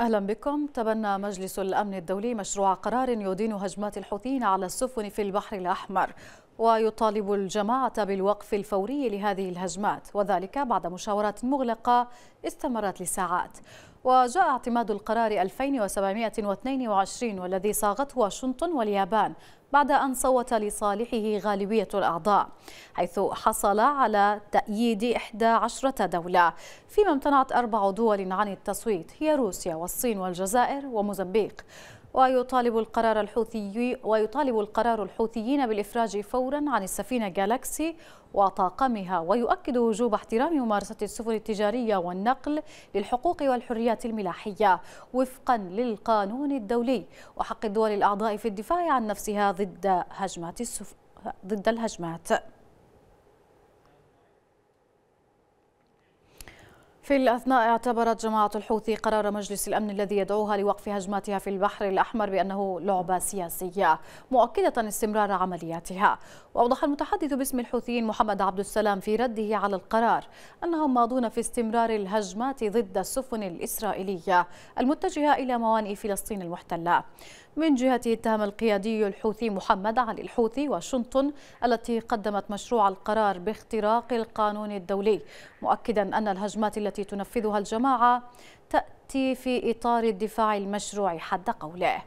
أهلا بكم تبنى مجلس الأمن الدولي مشروع قرار يدين هجمات الحوثيين على السفن في البحر الأحمر ويطالب الجماعة بالوقف الفوري لهذه الهجمات وذلك بعد مشاورات مغلقة استمرت لساعات وجاء اعتماد القرار 2722 والذي صاغته واشنطن واليابان بعد أن صوت لصالحه غالبية الأعضاء حيث حصل على تأييد 11 دولة فيما امتنعت أربع دول عن التصويت هي روسيا والصين والجزائر وموزمبيق ويطالب القرار الحوثي ويطالب القرار الحوثيين بالإفراج فورا عن السفينة جالاكسي وطاقمها ويؤكد وجوب احترام ممارسة السفن التجارية والنقل للحقوق والحريات الملاحية وفقا للقانون الدولي وحق الدول الأعضاء في الدفاع عن نفسها ضد هجمات السفن ضد الهجمات في الأثناء اعتبرت جماعة الحوثي قرار مجلس الأمن الذي يدعوها لوقف هجماتها في البحر الأحمر بأنه لعبة سياسية مؤكدة استمرار عملياتها وأوضح المتحدث باسم الحوثيين محمد عبد السلام في رده على القرار أنهم ماضون في استمرار الهجمات ضد السفن الإسرائيلية المتجهة إلى موانئ فلسطين المحتلة من جهته اتهم القيادي الحوثي محمد علي الحوثي واشنطن التي قدمت مشروع القرار باختراق القانون الدولي مؤكدا أن الهجمات التي التي تنفذها الجماعة تأتي في إطار الدفاع المشروع حد قوله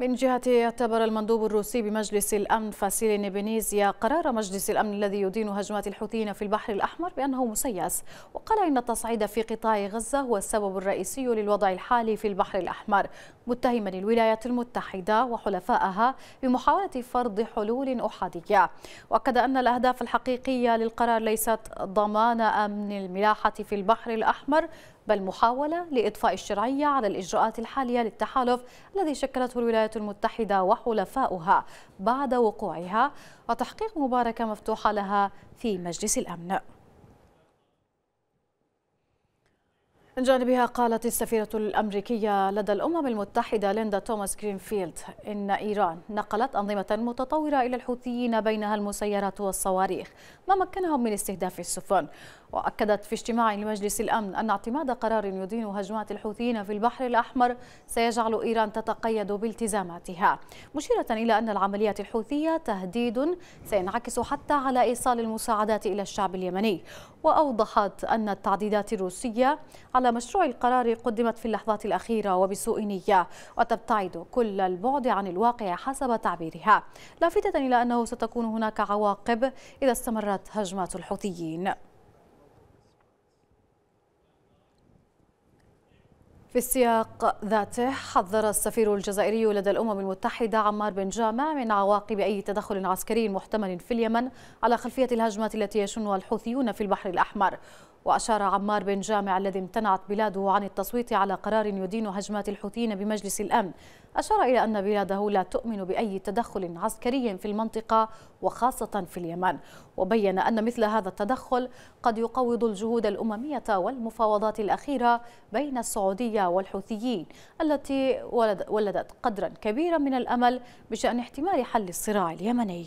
من جهته اعتبر المندوب الروسي بمجلس الأمن فاسيلي نيبينيزيا قرار مجلس الأمن الذي يدين هجمات الحوثيين في البحر الأحمر بأنه مسيس وقال إن التصعيد في قطاع غزة هو السبب الرئيسي للوضع الحالي في البحر الأحمر متهما الولايات المتحدة وحلفائها بمحاولة فرض حلول أحادية وأكد أن الأهداف الحقيقية للقرار ليست ضمان أمن الملاحة في البحر الأحمر بل محاولة لإضفاء الشرعية على الإجراءات الحالية للتحالف الذي شكلته الولايات المتحدة وحلفاؤها بعد وقوعها وتحقيق مباركة مفتوحة لها في مجلس الأمن من جانبها قالت السفيرة الأمريكية لدى الأمم المتحدة ليندا توماس جرينفيلد إن إيران نقلت أنظمة متطورة إلى الحوثيين بينها المسيرات والصواريخ ما مكنهم من استهداف السفن وأكدت في اجتماع لمجلس الأمن أن اعتماد قرار يدين هجمات الحوثيين في البحر الأحمر سيجعل إيران تتقيد بالتزاماتها مشيرة إلى أن العمليات الحوثية تهديد سينعكس حتى على إيصال المساعدات إلى الشعب اليمني وأوضحت أن التعديدات الروسية على على مشروع القرار قدمت في اللحظات الأخيرة وبسوء نية وتبتعد كل البعد عن الواقع حسب تعبيرها لافتة إلى أنه ستكون هناك عواقب إذا استمرت هجمات الحوثيين في السياق ذاته حذر السفير الجزائري لدى الأمم المتحدة عمار بن جامع من عواقب أي تدخل عسكري محتمل في اليمن على خلفية الهجمات التي يشنها الحوثيون في البحر الأحمر وأشار عمار بن جامع الذي امتنعت بلاده عن التصويت على قرار يدين هجمات الحوثيين بمجلس الأمن أشار إلى أن بلاده لا تؤمن بأي تدخل عسكري في المنطقة وخاصة في اليمن وبين أن مثل هذا التدخل قد يقوض الجهود الأممية والمفاوضات الأخيرة بين السعودية والحوثيين التي ولدت قدرا كبيرا من الأمل بشأن احتمال حل الصراع اليمني